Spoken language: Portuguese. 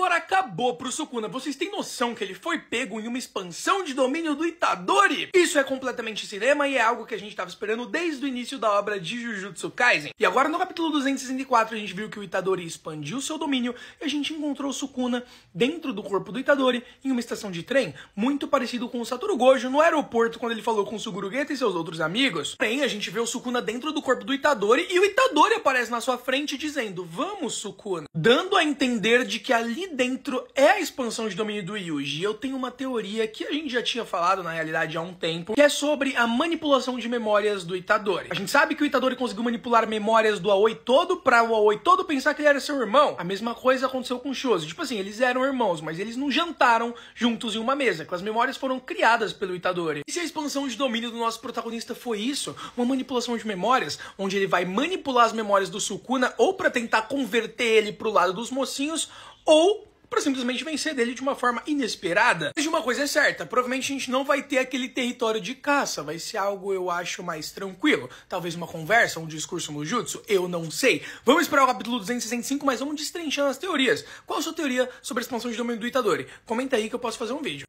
Agora acabou pro Sukuna. Vocês têm noção que ele foi pego em uma expansão de domínio do Itadori? Isso é completamente cinema e é algo que a gente estava esperando desde o início da obra de Jujutsu Kaisen. E agora no capítulo 264 a gente viu que o Itadori expandiu seu domínio e a gente encontrou o Sukuna dentro do corpo do Itadori em uma estação de trem, muito parecido com o Satoru Gojo no aeroporto quando ele falou com o Sugurugeta e seus outros amigos. Porém, a gente vê o Sukuna dentro do corpo do Itadori e o Itadori aparece na sua frente dizendo: "Vamos, Sukuna", dando a entender de que ali dentro é a expansão de domínio do Yuji, eu tenho uma teoria que a gente já tinha falado, na realidade, há um tempo, que é sobre a manipulação de memórias do Itadori. A gente sabe que o Itadori conseguiu manipular memórias do Aoi todo pra o Aoi todo pensar que ele era seu irmão. A mesma coisa aconteceu com o Shoso. Tipo assim, eles eram irmãos, mas eles não jantaram juntos em uma mesa, que as memórias foram criadas pelo Itadori. E se a expansão de domínio do nosso protagonista foi isso, uma manipulação de memórias, onde ele vai manipular as memórias do Sukuna ou para tentar converter ele pro lado dos mocinhos, ou para simplesmente vencer dele de uma forma inesperada. Mas de uma coisa é certa, provavelmente a gente não vai ter aquele território de caça, vai ser algo eu acho mais tranquilo. Talvez uma conversa, um discurso no jutsu, eu não sei. Vamos esperar o capítulo 265, mas vamos destrinchando as teorias. Qual a sua teoria sobre a expansão de domínio do Itadori? Comenta aí que eu posso fazer um vídeo.